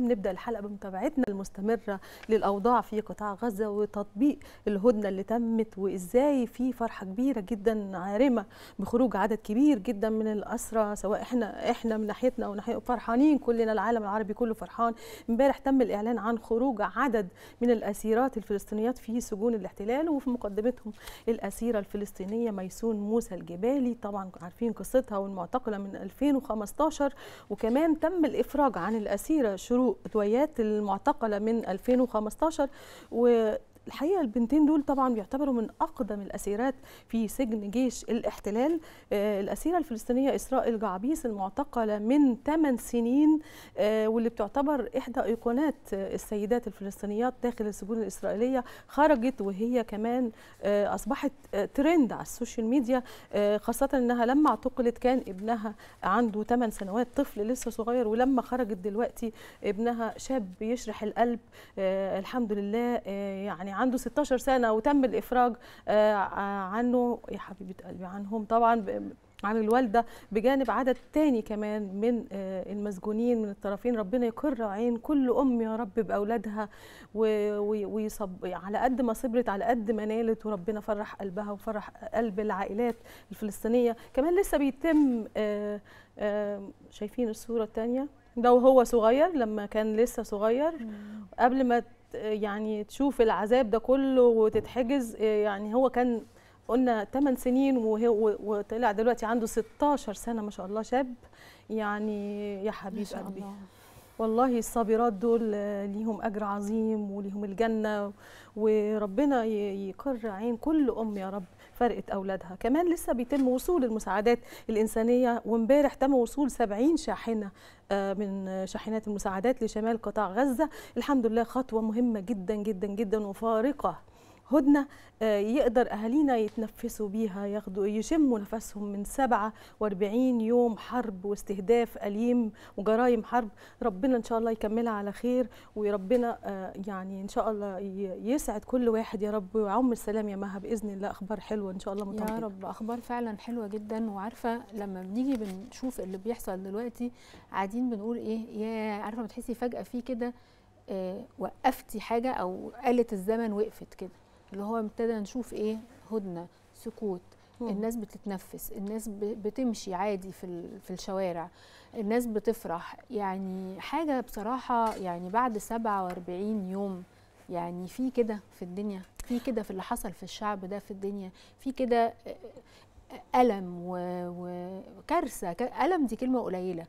نبدا الحلقه بمتابعتنا المستمره للاوضاع في قطاع غزه وتطبيق الهدنه اللي تمت وازاي في فرحه كبيره جدا عارمه بخروج عدد كبير جدا من الاسرى سواء احنا احنا من ناحيتنا وناحيه فرحانين كلنا العالم العربي كله فرحان امبارح تم الاعلان عن خروج عدد من الاسيرات الفلسطينيات في سجون الاحتلال وفي مقدمتهم الاسيره الفلسطينيه ميسون موسى الجبالي طبعا عارفين قصتها والمعتقله من 2015 وكمان تم الافراج عن الاسيره شروق ذويات المعتقلة من 2015 و الحقيقه البنتين دول طبعا بيعتبروا من اقدم الاسيرات في سجن جيش الاحتلال آه، الاسيره الفلسطينيه اسراء الجعبيس المعتقله من 8 سنين آه، واللي بتعتبر احدى ايقونات آه، السيدات الفلسطينيات داخل السجون الاسرائيليه خرجت وهي كمان اصبحت ترند على السوشيال ميديا خاصه انها لما اعتقلت كان ابنها عنده 8 سنوات طفل لسه صغير ولما خرجت دلوقتي ابنها شاب يشرح القلب الحمد لله يعني عنده 16 سنه وتم الافراج آه، آه، عنه يا حبيبه قلبي عنهم طبعا عن الوالده بجانب عدد تاني كمان من آه، المسجونين من الطرفين ربنا يقر عين كل ام يا رب باولادها ويصب على قد ما صبرت على قد ما نالت وربنا فرح قلبها وفرح قلب العائلات الفلسطينيه كمان لسه بيتم شايفين الصوره الثانيه ده وهو صغير لما كان لسه صغير قبل ما يعني تشوف العذاب ده كله وتتحجز آه، يعني هو كان قلنا 8 سنين وطلع دلوقتي عنده 16 سنه ما شاء الله شاب يعني يا حبيب قلبي والله الصابرات دول آه، ليهم اجر عظيم وليهم الجنه وربنا يقر عين كل ام يا رب فرقت اولادها كمان لسه بيتم وصول المساعدات الانسانيه وامبارح تم وصول 70 شاحنه من شاحنات المساعدات لشمال قطاع غزة الحمد لله خطوة مهمة جدا جدا جدا وفارقة هدنه آه، يقدر اهالينا يتنفسوا بيها ياخدوا يشموا نفسهم من 47 يوم حرب واستهداف اليم وجرائم حرب ربنا ان شاء الله يكملها على خير وربنا آه، يعني ان شاء الله يسعد كل واحد يا رب ويعم السلام يا مها باذن الله اخبار حلوه ان شاء الله مطمئنه يا رب اخبار فعلا حلوه جدا وعارفه لما بنيجي بنشوف اللي بيحصل دلوقتي قاعدين بنقول ايه يا عارفه بتحسي فجاه في كده آه، وقفتي حاجه او آلة الزمن وقفت كده اللي هو ابتدى نشوف ايه هدنه سكوت الناس بتتنفس الناس بتمشي عادي في في الشوارع الناس بتفرح يعني حاجه بصراحه يعني بعد 47 يوم يعني في كده في الدنيا في كده في اللي حصل في الشعب ده في الدنيا في كده ألم وكارثة ألم دي كلمة قليلة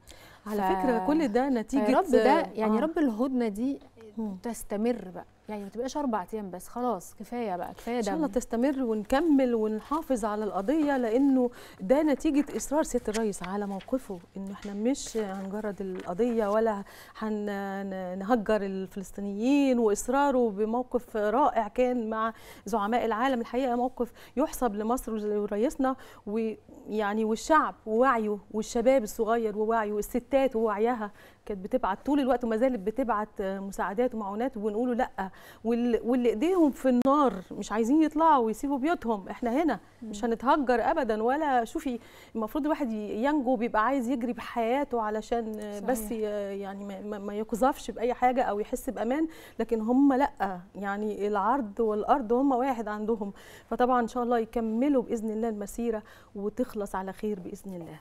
على ف... فكره كل ده نتيجه رب ده يعني آه. رب الهدنه دي تستمر بقى يعني ما تبقاش اربع ايام بس خلاص كفايه بقى كفايه ده ان شاء الله تستمر ونكمل ونحافظ على القضيه لانه ده نتيجه اصرار سياده الرئيس على موقفه ان احنا مش هنجرد القضيه ولا هنهجر الفلسطينيين واصراره بموقف رائع كان مع زعماء العالم الحقيقه موقف يحسب لمصر ورئيسنا ويعني والشعب ووعيه والشباب الصغير ووعيه والستات الستات ووعيها كانت بتبعت طول الوقت وما زالت بتبعت مساعدات ومعونات وبنقولوا لا واللي ايديهم في النار مش عايزين يطلعوا ويسيبوا بيوتهم احنا هنا مش هنتهجر ابدا ولا شوفي المفروض الواحد ينجو بيبقى عايز يجري بحياته علشان صحيح. بس يعني ما, ما يقذفش باي حاجه او يحس بامان لكن هم لا يعني العرض والارض هم واحد عندهم فطبعا ان شاء الله يكملوا باذن الله المسيره وتخلص على خير باذن الله